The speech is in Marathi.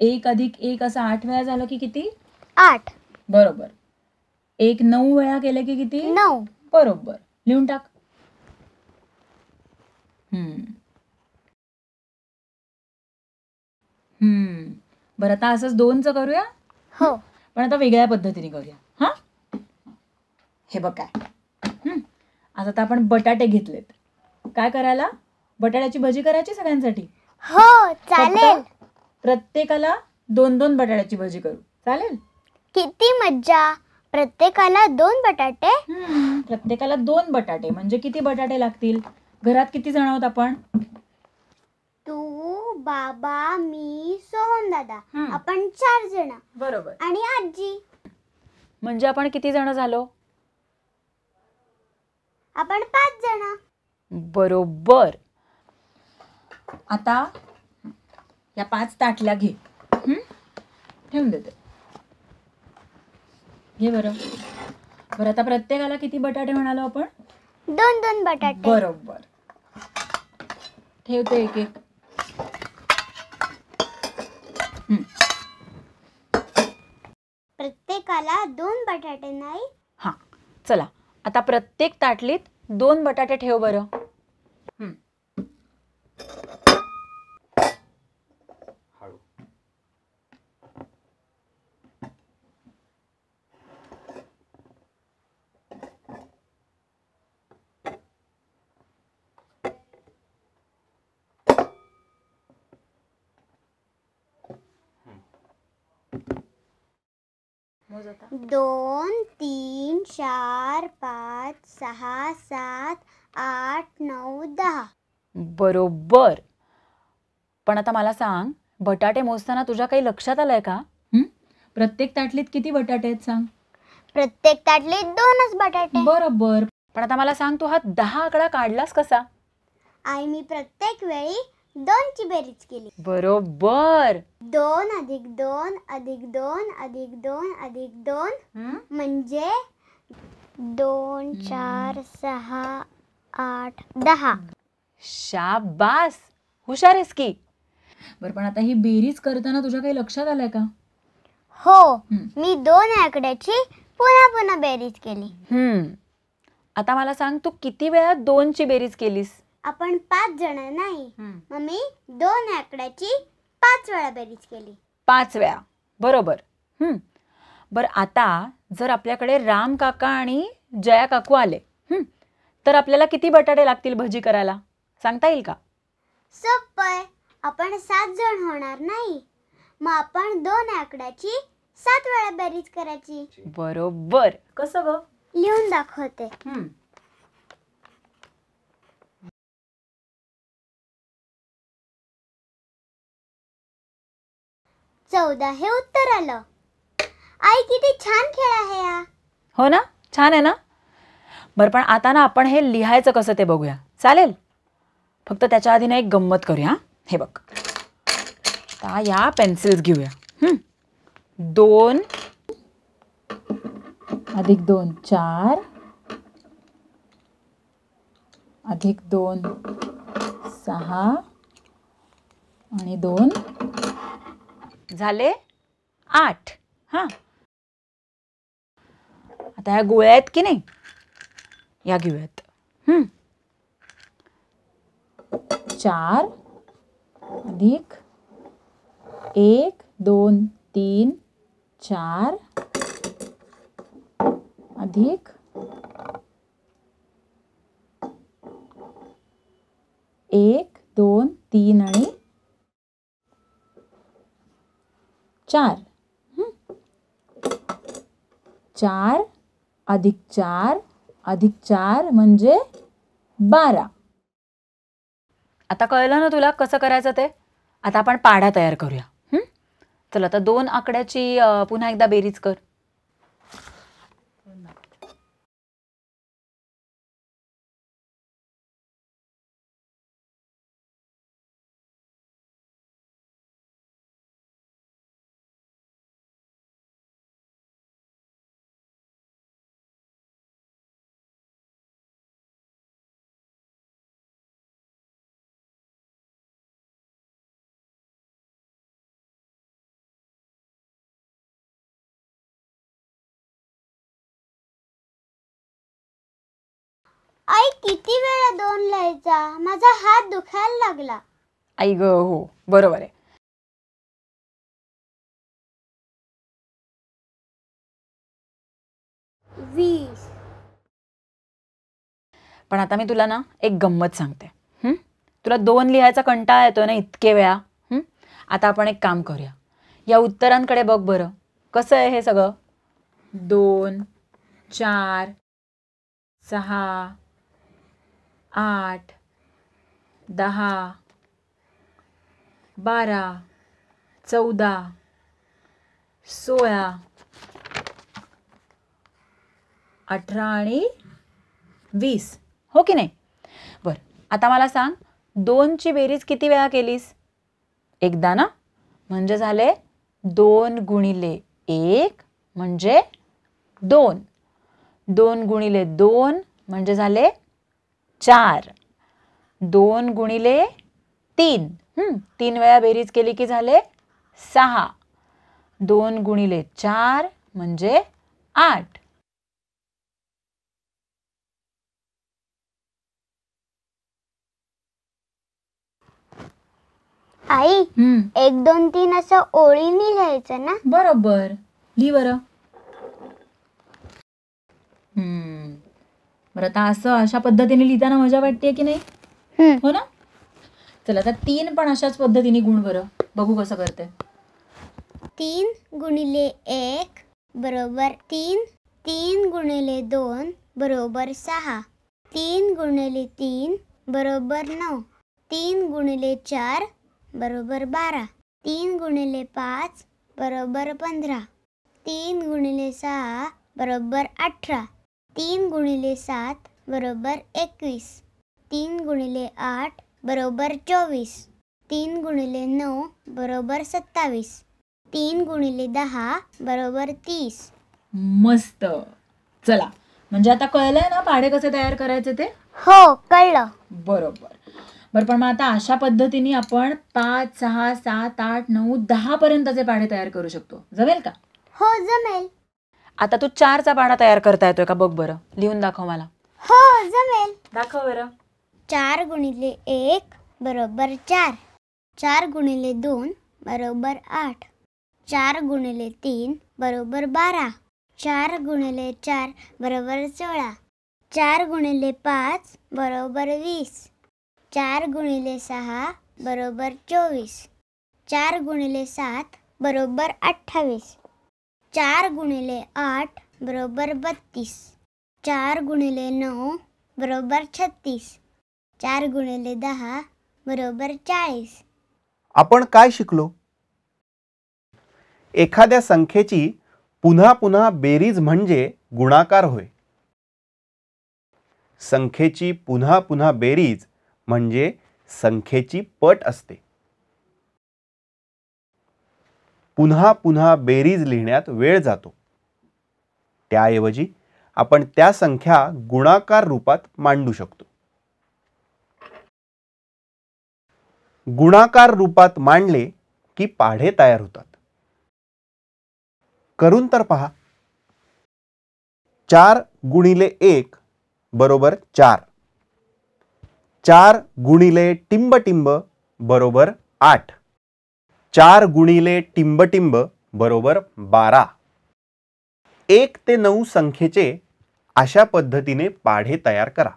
एक अधिक एक असं आठ वेळा झालं की किती आठ बरोबर एक नऊ वेळा केलं की किती नऊ बरोबर लिहून टाक हम्म हम्म बरं आता असंच दोनच करूया हो पण आता वेगळ्या पद्धतीने करूया हा हे बघ काय आता आपण बटाटे घेतलेत काय करायला बटाट्याची भजी करायची सगळ्यांसाठी हो चालेल प्रत्येकाला दोन दोन बटाट्याची भाजी करू चालेल किती मज्जा प्रत्येकाला दोन बटाटे प्रत्येकाला दोन बटाटे म्हणजे किती बटाटे लागतील घरात किती जण आहोत आपण तू बाबा मी सोहन दादा आपण चार जण बरोबर आणि आजी म्हणजे आपण किती जण झालो आपण पाच जण बरोबर आता या पाच ताटल्या घे ठेवून देते घे बरं बरं आता प्रत्येकाला किती बटाटे म्हणालो आपण दोन दोन बटाटे बरोबर ठेवते एक एक प्रत्येकाला दोन बटाटे नाही हा चला आता प्रत्येक ताटलीत दोन बटाटे ठेव बरं दोन तीन चार पाच सहा सात आठ नऊ दहा बरोबर पण आता मला सांग बटाटे मोजताना तुझ्या काही लक्षात आलंय का प्रत्येक ताटलीत किती बटाटे आहेत सांग प्रत्येक ताटलीत दोनच बटाटे बरोबर पण आता मला सांग तू हा दहा आकडा काढलास कसा आई मी प्रत्येक वेळी दोनची बेरीज केली बरोबर दोन अधिक दोन अधिक दोन अधिक दोन अधिक दोन म्हणजे दोन चार सहा आठ दहा शाबास हुशार आहेस की बरं पण आता ही बेरीज करताना तुझ्या काही लक्षात आलंय का हो मी दोन आकड्याची पुन्हा पुन्हा बेरीज केली हम्म. आता मला सांग तू किती वेळा दोनची बेरीज केलीस आपण पाच जण नाही मम्मी मग मी दोन आकड्याची पाच वेळा बेरीज केली पाच वेळा बरोबर हं. बर आता जर आपल्याकडे राम काका आणि जया काकू आले हं. तर आपल्याला किती बटाटे लागतील भजी करायला सांगता येईल का सोपं आपण सात जण होणार नाही मग आपण दोन आकड्याची सात वेळा बेरीज करायची बरोबर कसं ग लिहून दाखवते हं. चौदा हे उत्तर आलं आई किती छान खेळ आहे या हो ना छान आहे ना बरं पण आता ना आपण हे लिहायचं कसं ते बघूया चालेल फक्त त्याच्या आधी ना एक गंमत करूया हे बघ आता या पेन्सिल्स घेऊया दोन अधिक दोन चार अधिक दोन सहा आणि दोन झाले आठ हां आता ह्या गोळ्या आहेत की नाही या घेऊयात चार अधिक एक दोन तीन चार अधिक एक दोन तीन आणि चार चार अधिक चार अधिक चार म्हणजे बारा आता कळलं ना तुला कसं करायचं ते आता आपण पाढा तयार करूया चल आता दोन आकड्याची पुन्हा एकदा बेरीज कर आई किती वेळा दोन लिहायचा माझा हात दुखायला लागला आई ग हो बरोबर आहे पण आता मी तुला ना एक गंमत सांगते हम्म तुला दोन लिहायचा कंटाळा येतोय ना इतके वेळा हम्म आता आपण एक काम करूया या उत्तरांकडे बघ बरं कसं आहे हे सगळं दोन चार सहा आठ दहा बारा चौदा सोळा अठरा आणि वीस हो की नाही बरं आता मला सांग दोनची बेरीज किती वेळा केलीस एकदा ना म्हणजे झाले दोन गुणिले एक म्हणजे दोन दोन गुणिले दोन म्हणजे झाले चार दोन गुणिले तीन तीन वेळा बेरीज केली की झाले सहा दोन गुणिले चार म्हणजे आठ आई एक दोन तीन असं ओळीने लिहायचं ना बरोबर लिह बर हम्म बरं आता असं अशा पद्धतीने लिहिताना मजा वाटते की नाही हो ना चला आता तीन पण अशाच पद्धतीने गुण बरं बघू कसं करते तीन गुणिले एक बरोबर तीन तीन गुणिले दोन बरोबर सहा तीन गुणिले तीन बरोबर नऊ तीन गुणिले चार बरोबर बारा तीन गुणिले पाच बरोबर पंधरा तीन गुणिले सहा बरोबर अठरा तीन गुणिले सात बरोबर एकवीस तीन गुणिले आठ बरोबर चोवीस तीन गुणिले नऊ बरोबर सत्तावीस तीन गुणिले दहा बरोबर तीस मस्त चला म्हणजे आता कळलंय ना पाढे कसे तयार करायचे ते हो कळलं बरोबर बर पण मग आता अशा पद्धतीने आपण पाच सहा सात आठ नऊ दहा पर्यंतचे पाढे तयार करू शकतो जमेल का हो जमेल आता तू चारचा पाढा तयार करता येतोय का बघ बरं लिहून दाखव मला हो जमेल दाखव बरं चार गुणिले एक बरोबर चार चार गुणिले दोन बरोबर आठ चार गुणिले तीन बरोबर बारा चार गुणिले चार बरोबर सोळा चार गुणिले पाच बरोबर वीस चार गुणिले सहा बरोबर चोवीस चार गुणिले सात बरोबर अठ्ठावीस चार गुणिले आठ बरोबर बत्तीस चार गुणिले नऊ बरोबर छत्तीस चार गुणिले दहा बरोबर चाळीस आपण काय शिकलो एखाद्या संख्येची पुन्हा पुन्हा बेरीज म्हणजे गुणाकार होय संख्येची पुन्हा पुन्हा बेरीज म्हणजे संख्येची पट असते पुन्हा पुन्हा बेरीज लिहिण्यात वेळ जातो त्याऐवजी आपण त्या संख्या गुणाकार रूपात मांडू शकतो गुणाकार रूपात मांडले की पाढे तयार होतात करून तर पहा चार गुणिले एक बरोबर चार चार गुणिले टिंब टिंब बरोबर आठ चार गुणिले टिंबटिंब बरोबर बारा एक ते नऊ संख्येचे अशा पद्धतीने पाढे तयार करा